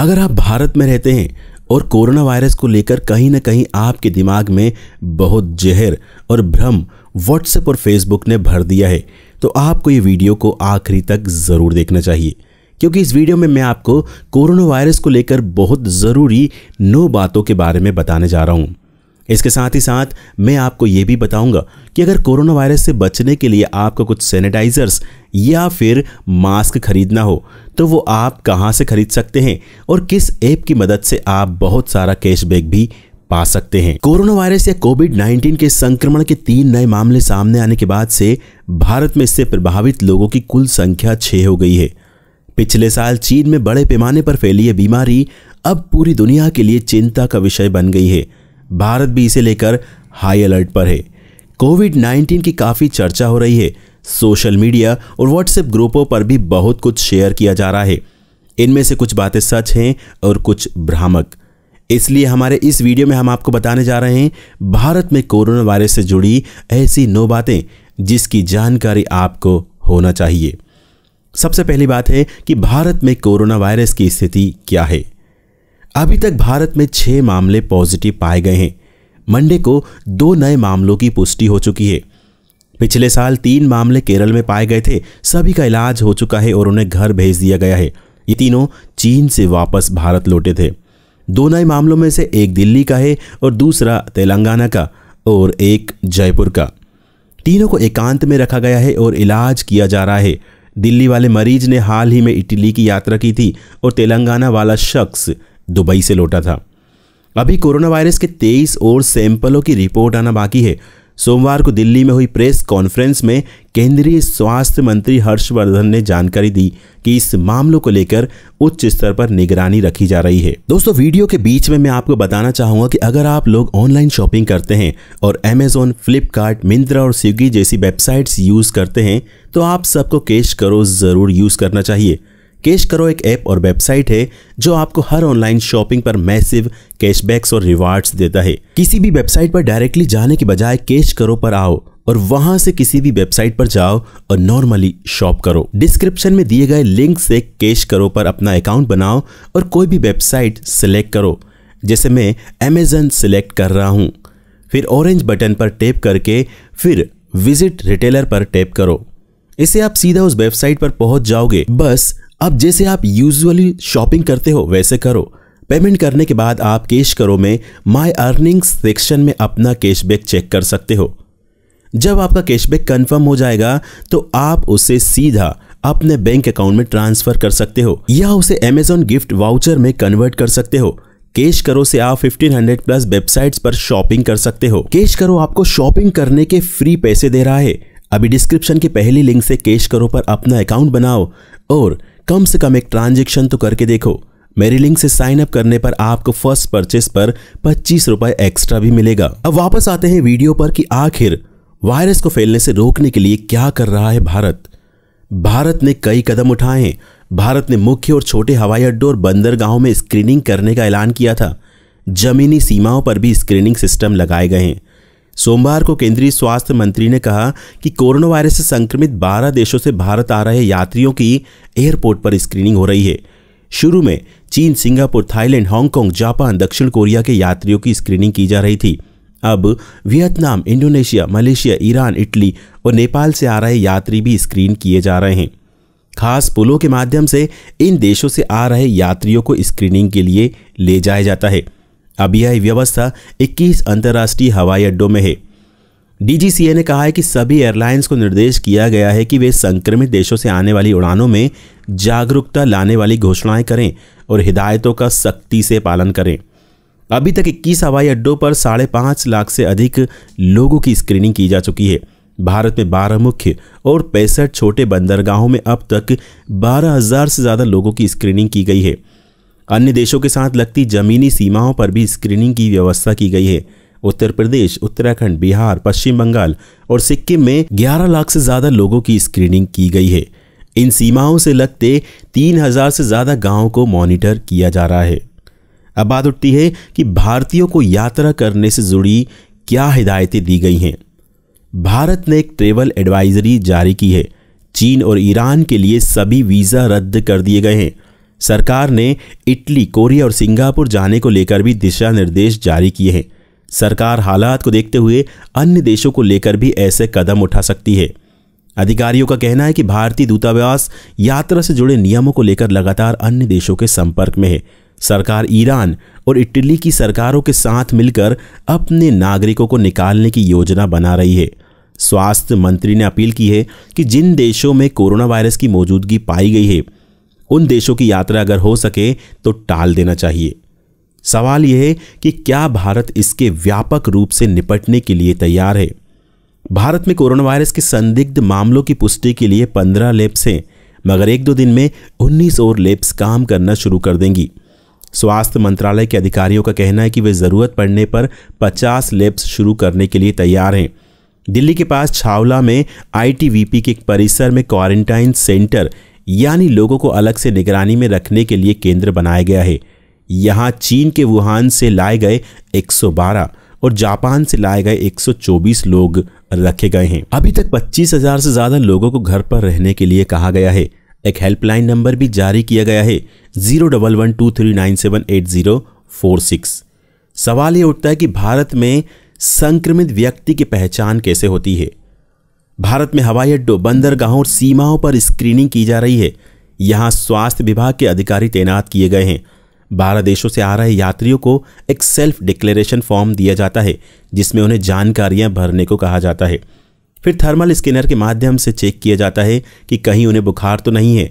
अगर आप भारत में रहते हैं और कोरोना वायरस को लेकर कहीं ना कहीं आपके दिमाग में बहुत जहर और भ्रम व्हाट्सएप और फेसबुक ने भर दिया है तो आपको ये वीडियो को आखिरी तक ज़रूर देखना चाहिए क्योंकि इस वीडियो में मैं आपको कोरोना वायरस को लेकर बहुत ज़रूरी नौ बातों के बारे में बताने जा रहा हूँ इसके साथ ही साथ मैं आपको ये भी बताऊंगा कि अगर कोरोना वायरस से बचने के लिए आपको कुछ सैनिटाइजर्स या फिर मास्क खरीदना हो तो वो आप कहाँ से खरीद सकते हैं और किस ऐप की मदद से आप बहुत सारा कैशबैक भी पा सकते हैं कोरोना वायरस या कोविड 19 के संक्रमण के तीन नए मामले सामने आने के बाद से भारत में इससे प्रभावित लोगों की कुल संख्या छः हो गई है पिछले साल चीन में बड़े पैमाने पर फैली यह बीमारी अब पूरी दुनिया के लिए चिंता का विषय बन गई है भारत भी इसे लेकर हाई अलर्ट पर है कोविड 19 की काफ़ी चर्चा हो रही है सोशल मीडिया और व्हाट्सएप ग्रुपों पर भी बहुत कुछ शेयर किया जा रहा है इनमें से कुछ बातें सच हैं और कुछ भ्रामक इसलिए हमारे इस वीडियो में हम आपको बताने जा रहे हैं भारत में कोरोना वायरस से जुड़ी ऐसी नौ बातें जिसकी जानकारी आपको होना चाहिए सबसे पहली बात है कि भारत में कोरोना वायरस की स्थिति क्या है अभी तक भारत में छः मामले पॉजिटिव पाए गए हैं मंडे को दो नए मामलों की पुष्टि हो चुकी है पिछले साल तीन मामले केरल में पाए गए थे सभी का इलाज हो चुका है और उन्हें घर भेज दिया गया है ये तीनों चीन से वापस भारत लौटे थे दो नए मामलों में से एक दिल्ली का है और दूसरा तेलंगाना का और एक जयपुर का तीनों को एकांत में रखा गया है और इलाज किया जा रहा है दिल्ली वाले मरीज ने हाल ही में इटली की यात्रा की थी और तेलंगाना वाला शख्स दुबई से लौटा था अभी कोरोना वायरस के तेईस और सैंपलों की रिपोर्ट आना बाकी है सोमवार को दिल्ली में हुई प्रेस कॉन्फ्रेंस में केंद्रीय स्वास्थ्य मंत्री हर्षवर्धन ने जानकारी दी कि इस मामलों को लेकर उच्च स्तर पर निगरानी रखी जा रही है दोस्तों वीडियो के बीच में मैं आपको बताना चाहूंगा कि अगर आप लोग ऑनलाइन शॉपिंग करते हैं और अमेजोन फ्लिपकार्ट मिंत्रा और स्विगी जैसी वेबसाइट्स यूज करते हैं तो आप सबको कैश करो जरूर यूज करना चाहिए कैश करो एक ऐप और वेबसाइट है जो आपको हर ऑनलाइन शॉपिंग पर मैसिव कैशबैक्स और रिवार्ड्स देता है किसी भी वेबसाइट पर डायरेक्टली जाने के बजाय कैश करो पर आओ और वहां से किसी भी वेबसाइट पर जाओ और नॉर्मली शॉप करो डिस्क्रिप्शन में दिए गए लिंक से कैश करो पर अपना अकाउंट बनाओ और कोई भी वेबसाइट सिलेक्ट करो जैसे मैं अमेजन सिलेक्ट कर रहा हूँ फिर ऑरेंज बटन पर टैप करके फिर विजिट रिटेलर पर टैप करो इसे आप सीधा उस वेबसाइट पर पहुंच जाओगे बस अब जैसे आप यूजुअली शॉपिंग करते हो वैसे करो पेमेंट करने के बाद आप कैश करो में माय अर्निंग्स सेक्शन में अपना कैशबैक चेक कर सकते हो जब आपका कैशबैक कंफर्म हो जाएगा तो आप उसे सीधा अपने बैंक अकाउंट में ट्रांसफर कर सकते हो या उसे अमेजोन गिफ्ट वाउचर में कन्वर्ट कर सकते हो कैश करो से आप 1500 प्लस वेबसाइट्स पर शॉपिंग कर सकते हो कैश करो आपको शॉपिंग करने के फ्री पैसे दे रहा है अभी डिस्क्रिप्शन की पहली लिंक से कैश करो पर अपना अकाउंट बनाओ और कम से कम एक ट्रांजेक्शन तो करके देखो मेरी लिंक से साइन अप करने पर आपको फर्स्ट परचेस पर पच्चीस रुपए एक्स्ट्रा भी मिलेगा अब वापस आते हैं वीडियो पर कि आखिर वायरस को फैलने से रोकने के लिए क्या कर रहा है भारत भारत ने कई कदम उठाए हैं भारत ने मुख्य और छोटे हवाई अड्डों और बंदरगाहों में स्क्रीनिंग करने का ऐलान किया था जमीनी सीमाओं पर भी स्क्रीनिंग सिस्टम लगाए गए हैं सोमवार को केंद्रीय स्वास्थ्य मंत्री ने कहा कि कोरोना वायरस से संक्रमित 12 देशों से भारत आ रहे यात्रियों की एयरपोर्ट पर स्क्रीनिंग हो रही है शुरू में चीन सिंगापुर थाईलैंड हांगकांग जापान दक्षिण कोरिया के यात्रियों की स्क्रीनिंग की जा रही थी अब Vietnam Indonesia Malaysia Iran Italy और नेपाल से आ रहे यात्री भी स्क्रीन किए जा रहे हैं खास पुलों के माध्यम से इन देशों से आ रहे यात्रियों को स्क्रीनिंग के लिए ले जाया जाता है अब यह व्यवस्था 21 अंतर्राष्ट्रीय हवाई अड्डों में है डीजीसीए ने कहा है कि सभी एयरलाइंस को निर्देश किया गया है कि वे संक्रमित देशों से आने वाली उड़ानों में जागरूकता लाने वाली घोषणाएं करें और हिदायतों का सख्ती से पालन करें अभी तक 21 हवाई अड्डों पर साढ़े पाँच लाख से अधिक लोगों की स्क्रीनिंग की जा चुकी है भारत में 12 मुख्य और पैंसठ छोटे बंदरगाहों में अब तक 12,000 से ज़्यादा लोगों की स्क्रीनिंग की गई है अन्य देशों के साथ लगती जमीनी सीमाओं पर भी स्क्रीनिंग की व्यवस्था की गई है उत्तर प्रदेश उत्तराखंड बिहार पश्चिम बंगाल और सिक्किम में 11 लाख से ज़्यादा लोगों की स्क्रीनिंग की गई है इन सीमाओं से लगते 3000 से ज़्यादा गांवों को मॉनिटर किया जा रहा है अब बात उठती है कि भारतीयों को यात्रा करने से जुड़ी क्या हिदायतें दी गई हैं भारत ने एक ट्रेवल एडवाइजरी जारी की है चीन और ईरान के लिए सभी वीज़ा रद्द कर दिए गए हैं सरकार ने इटली कोरिया और सिंगापुर जाने को लेकर भी दिशा निर्देश जारी किए हैं सरकार हालात को देखते हुए अन्य देशों को लेकर भी ऐसे कदम उठा सकती है अधिकारियों का कहना है कि भारतीय दूतावास यात्रा से जुड़े नियमों को लेकर लगातार अन्य देशों के संपर्क में है सरकार ईरान और इटली की सरकारों के साथ मिलकर अपने नागरिकों को निकालने की योजना बना रही है स्वास्थ्य मंत्री ने अपील की है कि जिन देशों में कोरोना वायरस की मौजूदगी पाई गई है उन देशों की यात्रा अगर हो सके तो टाल देना चाहिए सवाल यह है कि क्या भारत इसके व्यापक रूप से निपटने के लिए तैयार है भारत में कोरोना वायरस के संदिग्ध मामलों की पुष्टि के लिए पंद्रह लेब्स हैं मगर एक दो दिन में उन्नीस और लेब्स काम करना शुरू कर देंगी स्वास्थ्य मंत्रालय के अधिकारियों का कहना है कि वे ज़रूरत पड़ने पर 50 लेब्स शुरू करने के लिए तैयार हैं दिल्ली के पास छावला में आईटीवीपी के परिसर में क्वारंटाइन सेंटर यानी लोगों को अलग से निगरानी में रखने के लिए केंद्र बनाया गया है यहाँ चीन के वुहान से लाए गए 112 और जापान से लाए गए 124 लोग रखे गए हैं अभी तक 25,000 से ज़्यादा लोगों को घर पर रहने के लिए कहा गया है एक हेल्पलाइन नंबर भी जारी किया गया है zero double one two three nine seven eight zero four six सवाल ये उठता है कि भारत में संक्रमित व्यक्ति की पहचान कैसे होती है भारत में हवाई अड्डों बंदरगाहों और सीमाओं पर स्क्रीनिंग की जा रही है यहाँ स्वास्थ्य विभाग के अधिकारी तैनात किए गए हैं बारह देशों से आ रहे यात्रियों को एक सेल्फ डिक्लेरेशन फॉर्म दिया जाता है जिसमें उन्हें जानकारियां भरने को कहा जाता है फिर थर्मल स्कैनर के माध्यम से चेक किया जाता है कि कहीं उन्हें बुखार तो नहीं है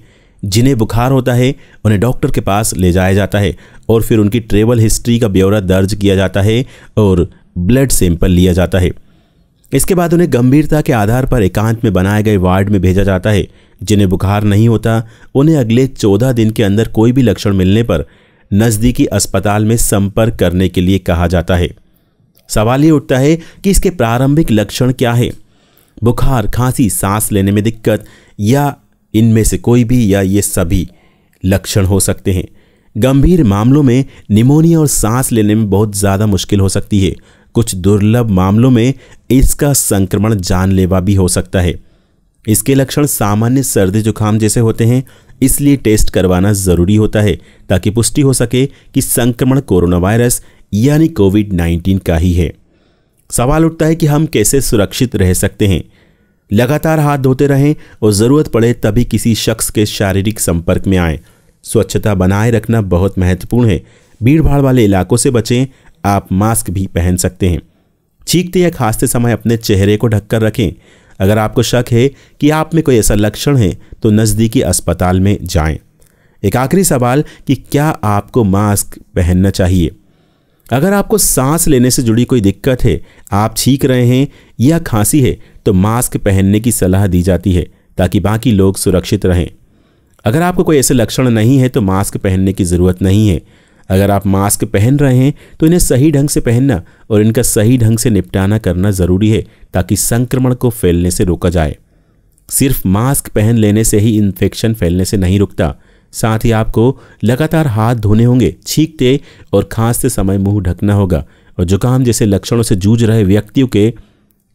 जिन्हें बुखार होता है उन्हें डॉक्टर के पास ले जाया जाता है और फिर उनकी ट्रेवल हिस्ट्री का ब्यौरा दर्ज किया जाता है और ब्लड सैंपल लिया जाता है इसके बाद उन्हें गंभीरता के आधार पर एकांत में बनाए गए वार्ड में भेजा जाता है जिन्हें बुखार नहीं होता उन्हें अगले चौदह दिन के अंदर कोई भी लक्षण मिलने पर नज़दीकी अस्पताल में संपर्क करने के लिए कहा जाता है सवाल ये उठता है कि इसके प्रारंभिक लक्षण क्या है बुखार खांसी सांस लेने में दिक्कत या इनमें से कोई भी या ये सभी लक्षण हो सकते हैं गंभीर मामलों में निमोनिया और सांस लेने में बहुत ज़्यादा मुश्किल हो सकती है कुछ दुर्लभ मामलों में इसका संक्रमण जानलेवा भी हो सकता है इसके लक्षण सामान्य सर्दी जुकाम जैसे होते हैं इसलिए टेस्ट करवाना ज़रूरी होता है ताकि पुष्टि हो सके कि संक्रमण कोरोना वायरस यानी कोविड 19 का ही है सवाल उठता है कि हम कैसे सुरक्षित रह सकते हैं लगातार हाथ धोते रहें और ज़रूरत पड़े तभी किसी शख्स के शारीरिक संपर्क में आए स्वच्छता बनाए रखना बहुत महत्वपूर्ण है भीड़ भाड़ वाले इलाकों से बचें आप मास्क भी पहन सकते हैं चीखते या खांसते समय अपने चेहरे को ढककर रखें अगर आपको शक है कि आप में कोई ऐसा लक्षण है तो नज़दीकी अस्पताल में जाएं। एक आखिरी सवाल कि क्या आपको मास्क पहनना चाहिए अगर आपको सांस लेने से जुड़ी कोई दिक्कत है आप छींक रहे हैं या खांसी है तो मास्क पहनने की सलाह दी जाती है ताकि बाकी लोग सुरक्षित रहें अगर आपको कोई ऐसे लक्षण नहीं है तो मास्क पहनने की ज़रूरत नहीं है अगर आप मास्क पहन रहे हैं तो इन्हें सही ढंग से पहनना और इनका सही ढंग से निपटाना करना ज़रूरी है ताकि संक्रमण को फैलने से रोका जाए सिर्फ मास्क पहन लेने से ही इन्फेक्शन फैलने से नहीं रुकता साथ ही आपको लगातार हाथ धोने होंगे छींकते और खांसते समय मुंह ढकना होगा और जुकाम जैसे लक्षणों से जूझ रहे व्यक्तियों के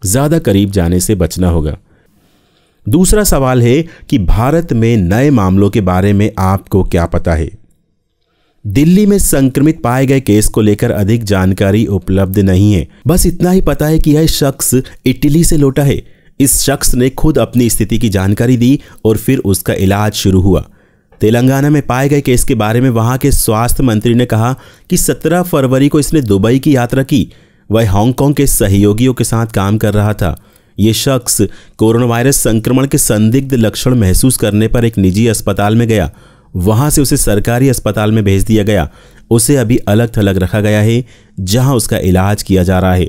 ज़्यादा करीब जाने से बचना होगा दूसरा सवाल है कि भारत में नए मामलों के बारे में आपको क्या पता है दिल्ली में संक्रमित पाए गए केस को लेकर अधिक जानकारी उपलब्ध नहीं है बस इतना ही पता है कि यह शख्स इटली से लौटा है इस शख्स ने खुद अपनी स्थिति की जानकारी दी और फिर उसका इलाज शुरू हुआ तेलंगाना में पाए गए केस के बारे में वहां के स्वास्थ्य मंत्री ने कहा कि 17 फरवरी को इसने दुबई की यात्रा की वह हांगकांग के सहयोगियों के साथ काम कर रहा था ये शख्स कोरोना वायरस संक्रमण के संदिग्ध लक्षण महसूस करने पर एक निजी अस्पताल में गया वहाँ से उसे सरकारी अस्पताल में भेज दिया गया उसे अभी अलग थलग रखा गया है जहाँ उसका इलाज किया जा रहा है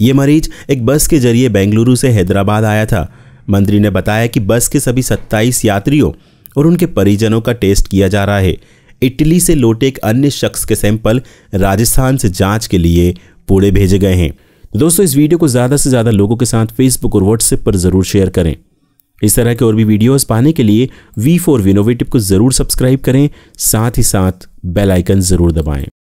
ये मरीज एक बस के जरिए बेंगलुरु से हैदराबाद आया था मंत्री ने बताया कि बस के सभी 27 यात्रियों और उनके परिजनों का टेस्ट किया जा रहा है इटली से लौटे एक अन्य शख्स के सैंपल राजस्थान से जांच के लिए पुणे भेजे गए हैं दोस्तों इस वीडियो को ज़्यादा से ज़्यादा लोगों के साथ फेसबुक और व्हाट्सएप पर ज़रूर शेयर करें इस तरह के और भी वीडियोस पाने के लिए वी फोर विनोवेटिव को ज़रूर सब्सक्राइब करें साथ ही साथ बेल आइकन ज़रूर दबाएं